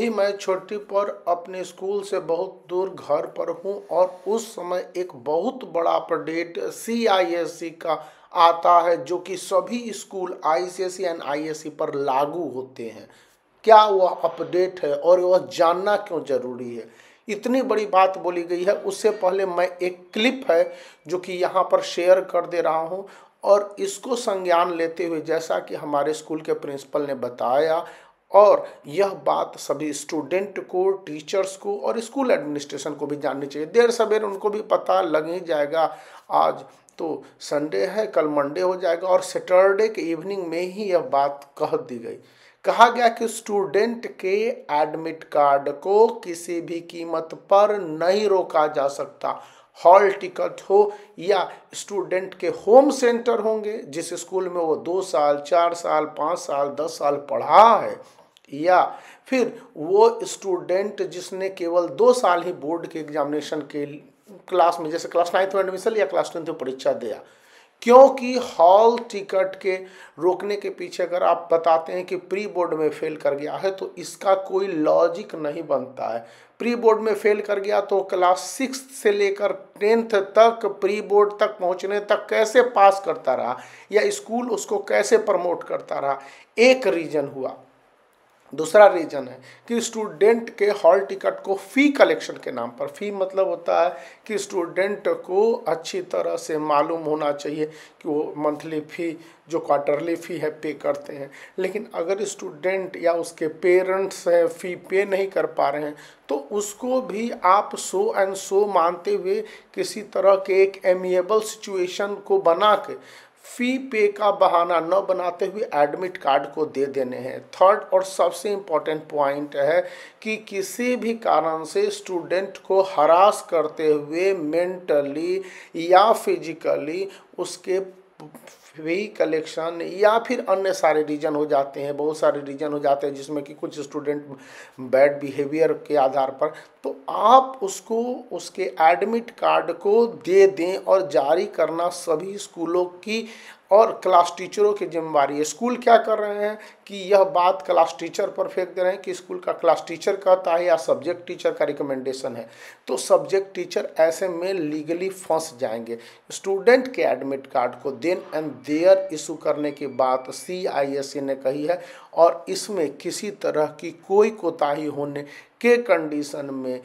अभी मैं छोटी पर अपने स्कूल से बहुत दूर घर पर हूँ और उस समय एक बहुत बड़ा अपडेट सी आई एस सी का आता है जो कि सभी school I C S C and I S C पर लागू होते हैं क्या वह अपडेट है और वह जानना क्यों जरूरी है इतनी बड़ी बात बोली गई है उससे पहले मैं एक क्लिप है जो कि यहाँ पर शेयर कर दे रहा हूँ और इसको संज्ञान लेते हुए जैसा कि हमारे स्कूल के प्रिंसिपल ने बताया और यह बात सभी स्टूडेंट को टीचर्स को और स्कूल एडमिनिस्ट्रेशन को भी जाननी चाहिए देर सवेर उनको भी पता लग ही जाएगा आज तो संडे है कल मंडे हो जाएगा और सैटरडे के इवनिंग में ही यह बात कह दी गई कहा गया कि स्टूडेंट के एडमिट कार्ड को किसी भी कीमत पर नहीं रोका जा सकता हॉल टिकट हो या स्टूडेंट के होम सेंटर होंगे जिस स्कूल में वो दो साल चार साल पाँच साल दस साल पढ़ा है या फिर वो स्टूडेंट जिसने केवल दो साल ही बोर्ड के एग्जामिनेशन के क्लास में जैसे क्लास नाइन्थ में एडमिशन लिया क्लास टेंथ में परीक्षा दिया क्योंकि हॉल टिकट के रोकने के पीछे अगर आप बताते हैं कि प्री बोर्ड में फेल कर गया है तो इसका कोई लॉजिक नहीं बनता है प्री बोर्ड में फेल कर गया तो क्लास सिक्स से लेकर टेंथ तक प्री बोर्ड तक पहुंचने तक कैसे पास करता रहा या स्कूल उसको कैसे प्रमोट करता रहा एक रीज़न हुआ दूसरा रीजन है कि स्टूडेंट के हॉल टिकट को फ़ी कलेक्शन के नाम पर फ़ी मतलब होता है कि स्टूडेंट को अच्छी तरह से मालूम होना चाहिए कि वो मंथली फ़ी जो क्वार्टरली फ़ी है पे करते हैं लेकिन अगर स्टूडेंट या उसके पेरेंट्स हैं फ़ी पे नहीं कर पा रहे हैं तो उसको भी आप सो एंड सो मानते हुए किसी तरह के एक एमिएबल सिचुएशन को बना के फ़ी पे का बहाना न बनाते हुए एडमिट कार्ड को दे देने हैं थर्ड और सबसे इम्पॉर्टेंट पॉइंट है कि किसी भी कारण से स्टूडेंट को हरास करते हुए मेंटली या फिजिकली उसके फी कलेक्शन या फिर अन्य सारे रीजन हो जाते हैं बहुत सारे रीजन हो जाते हैं जिसमें कि कुछ स्टूडेंट बैड बिहेवियर के आधार पर तो आप उसको उसके एडमिट कार्ड को दे दें और जारी करना सभी स्कूलों की और क्लास टीचरों की जिम्मेवारी है स्कूल क्या कर रहे हैं कि यह बात क्लास टीचर पर फेंक दे रहे हैं कि स्कूल का क्लास टीचर कहता है या सब्जेक्ट टीचर का रिकमेंडेशन है तो सब्जेक्ट टीचर ऐसे में लीगली फंस जाएंगे स्टूडेंट के एडमिट कार्ड को देन एंड देयर इशू करने की बात सी e ने कही है और इसमें किसी तरह की कोई कोताही होने के कंडीशन में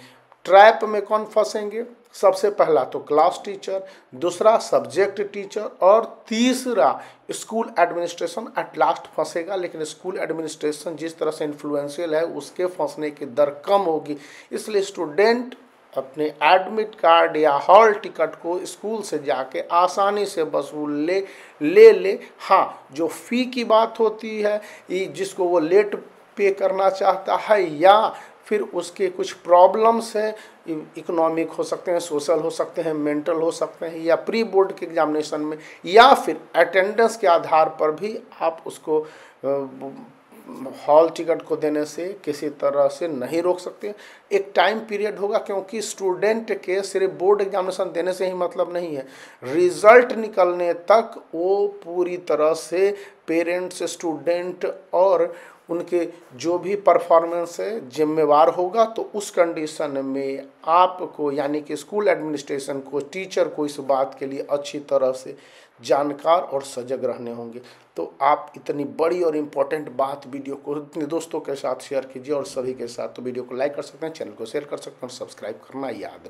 ट्रैप में कौन फंसेंगे सबसे पहला तो क्लास टीचर दूसरा सब्जेक्ट टीचर और तीसरा स्कूल एडमिनिस्ट्रेशन एट लास्ट फंसेगा लेकिन स्कूल एडमिनिस्ट्रेशन जिस तरह से इन्फ्लुएंशियल है उसके फंसने की दर कम होगी इसलिए स्टूडेंट अपने एडमिट कार्ड या हॉल टिकट को स्कूल से जाके आसानी से वसूल ले ले ले हाँ जो फ़ी की बात होती है जिसको वो लेट पे करना चाहता है या फिर उसके कुछ प्रॉब्लम्स हैं इकोनॉमिक हो सकते हैं सोशल हो सकते हैं मेंटल हो सकते हैं या प्री बोर्ड के एग्जामिनेशन में या फिर अटेंडेंस के आधार पर भी आप उसको हॉल टिकट को देने से किसी तरह से नहीं रोक सकते एक टाइम पीरियड होगा क्योंकि स्टूडेंट के सिर्फ बोर्ड एग्जामिनेशन देने से ही मतलब नहीं है रिजल्ट निकलने तक वो पूरी तरह से पेरेंट्स स्टूडेंट और उनके जो भी परफॉर्मेंस है जिम्मेवार होगा तो उस कंडीशन में आपको यानी कि स्कूल एडमिनिस्ट्रेशन को टीचर को इस बात के लिए अच्छी तरह से जानकार और सजग रहने होंगे तो आप इतनी बड़ी और इम्पॉर्टेंट बात वीडियो को अपने दोस्तों के साथ शेयर कीजिए और सभी के साथ तो वीडियो को लाइक कर सकते हैं चैनल को शेयर कर सकते हैं और सब्सक्राइब करना याद